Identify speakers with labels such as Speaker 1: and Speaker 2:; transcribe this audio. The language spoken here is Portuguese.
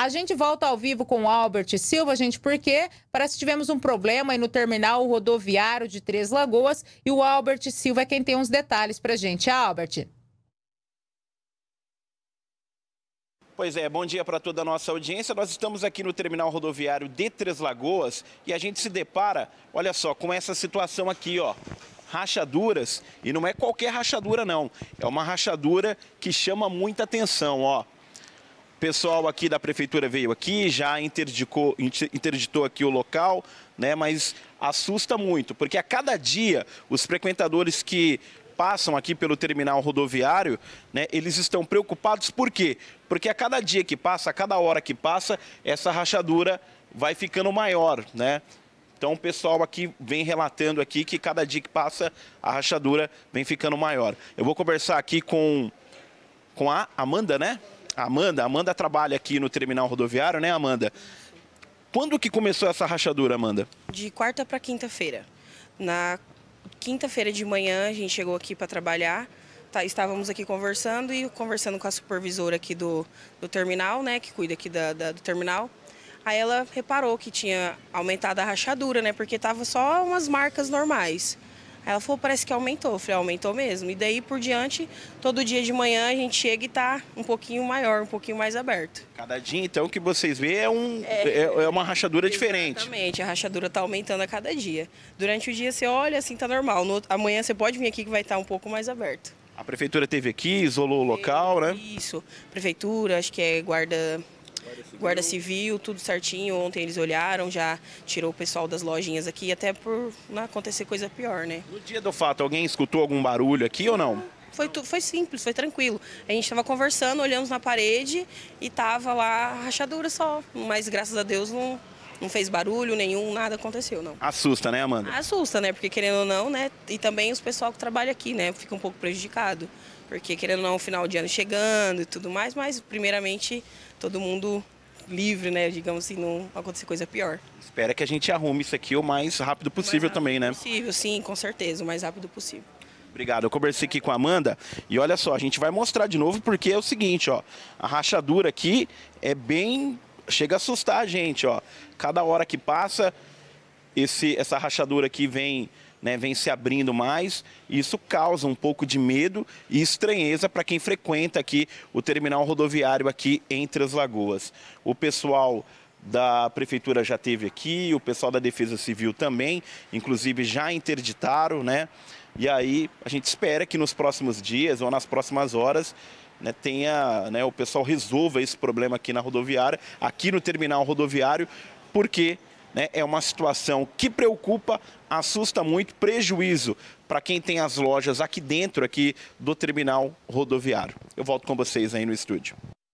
Speaker 1: A gente volta ao vivo com o Albert Silva, gente, porque parece que tivemos um problema aí no terminal rodoviário de Três Lagoas e o Albert Silva é quem tem uns detalhes pra gente. Albert.
Speaker 2: Pois é, bom dia para toda a nossa audiência. Nós estamos aqui no terminal rodoviário de Três Lagoas e a gente se depara, olha só, com essa situação aqui, ó rachaduras, e não é qualquer rachadura não, é uma rachadura que chama muita atenção, ó pessoal aqui da prefeitura veio aqui, já interdicou, interditou aqui o local, né? Mas assusta muito, porque a cada dia os frequentadores que passam aqui pelo terminal rodoviário, né, eles estão preocupados por quê? Porque a cada dia que passa, a cada hora que passa, essa rachadura vai ficando maior, né? Então o pessoal aqui vem relatando aqui que cada dia que passa a rachadura vem ficando maior. Eu vou conversar aqui com, com a Amanda, né? Amanda, Amanda trabalha aqui no terminal rodoviário, né, Amanda? Quando que começou essa rachadura, Amanda?
Speaker 1: De quarta para quinta-feira. Na quinta-feira de manhã a gente chegou aqui para trabalhar. Tá, estávamos aqui conversando e conversando com a supervisora aqui do, do terminal, né, que cuida aqui da, da, do terminal. Aí ela reparou que tinha aumentado a rachadura, né, porque tava só umas marcas normais. Aí ela falou, parece que aumentou. Eu falei, aumentou mesmo. E daí por diante, todo dia de manhã a gente chega e tá um pouquinho maior, um pouquinho mais aberto. Cada
Speaker 2: dia, então, o que vocês vê é, um, é, é, é uma rachadura exatamente. diferente.
Speaker 1: Exatamente, a rachadura tá aumentando a cada dia. Durante o dia você olha, assim, tá normal. No, amanhã você pode vir aqui que vai estar tá um pouco mais aberto.
Speaker 2: A prefeitura teve aqui, isolou o local, né?
Speaker 1: Isso. Prefeitura, acho que é guarda Guarda Civil, tudo certinho. Ontem eles olharam, já tirou o pessoal das lojinhas aqui, até por não acontecer coisa pior, né? No dia
Speaker 2: do fato, alguém escutou algum barulho aqui ou não?
Speaker 1: Foi, foi simples, foi tranquilo. A gente estava conversando, olhamos na parede e tava lá rachadura só. Mas graças a Deus não, não fez barulho nenhum, nada aconteceu, não.
Speaker 2: Assusta, né, Amanda?
Speaker 1: Assusta, né? Porque querendo ou não, né? E também os pessoal que trabalha aqui, né? Fica um pouco prejudicado. Porque querendo ou não, o final de ano chegando e tudo mais, mas primeiramente todo mundo livre, né? Digamos assim, não acontecer coisa pior.
Speaker 2: Espera que a gente arrume isso aqui o mais rápido possível mais rápido também, né?
Speaker 1: Possível, sim, com certeza, o mais rápido possível.
Speaker 2: Obrigado. Eu conversei aqui com a Amanda e olha só, a gente vai mostrar de novo porque é o seguinte, ó, a rachadura aqui é bem chega a assustar a gente, ó. Cada hora que passa, esse, essa rachadura aqui vem, né, vem se abrindo mais. E isso causa um pouco de medo e estranheza para quem frequenta aqui o terminal rodoviário aqui entre as lagoas. O pessoal da prefeitura já teve aqui, o pessoal da Defesa Civil também, inclusive já interditaram, né? E aí a gente espera que nos próximos dias ou nas próximas horas né, tenha, né, o pessoal resolva esse problema aqui na rodoviária, aqui no terminal rodoviário, porque né, é uma situação que preocupa, assusta muito, prejuízo para quem tem as lojas aqui dentro aqui do terminal rodoviário. Eu volto com vocês aí no estúdio.